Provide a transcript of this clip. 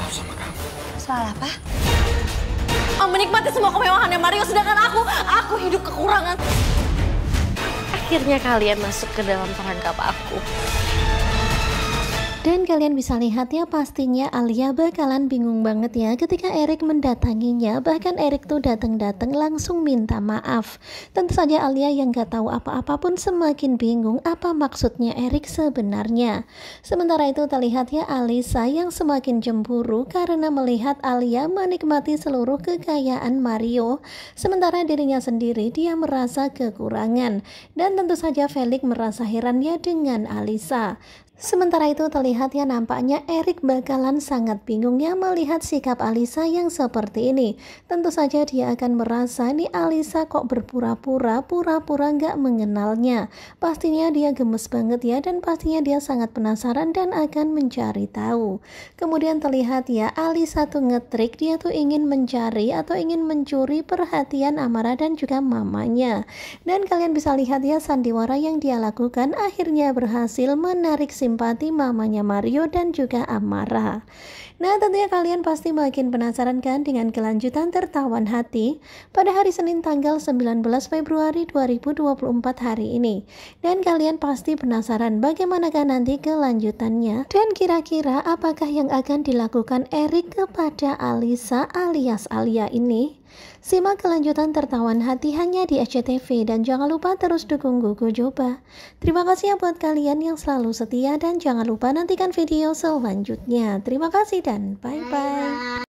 maaf sama kamu. Soal apa? Om oh, menikmati semua kemewahannya Mario, sedangkan aku, aku hidup kekurangan. Akhirnya kalian masuk ke dalam perangkap aku. Dan kalian bisa lihat ya pastinya Alia bakalan bingung banget ya ketika Erik mendatanginya Bahkan Erik tuh datang-datang langsung minta maaf Tentu saja Alia yang gak tahu apa apapun semakin bingung apa maksudnya Erik sebenarnya Sementara itu terlihat ya Alisa yang semakin cemburu karena melihat Alia menikmati seluruh kekayaan Mario Sementara dirinya sendiri dia merasa kekurangan Dan tentu saja Felix merasa herannya dengan Alisa Sementara itu terlihat ya nampaknya Erik bakalan sangat bingung ya melihat sikap Alisa yang seperti ini. Tentu saja dia akan merasa ini Alisa kok berpura-pura, pura-pura nggak mengenalnya. Pastinya dia gemes banget ya dan pastinya dia sangat penasaran dan akan mencari tahu. Kemudian terlihat ya Alisa tuh ngetrik dia tuh ingin mencari atau ingin mencuri perhatian Amara dan juga mamanya. Dan kalian bisa lihat ya sandiwara yang dia lakukan akhirnya berhasil menarik si simpati mamanya Mario dan juga Amara. Nah, tentunya kalian pasti makin penasaran kan dengan kelanjutan tertawan hati pada hari Senin tanggal 19 Februari 2024 hari ini. Dan kalian pasti penasaran bagaimanakah nanti kelanjutannya dan kira-kira apakah yang akan dilakukan Erik kepada Alisa alias Alia ini? Simak kelanjutan tertawan hati hanya di SCTV dan jangan lupa terus dukung Gugu Joba. Terima kasih ya buat kalian yang selalu setia dan jangan lupa nantikan video selanjutnya. Terima kasih dan bye-bye.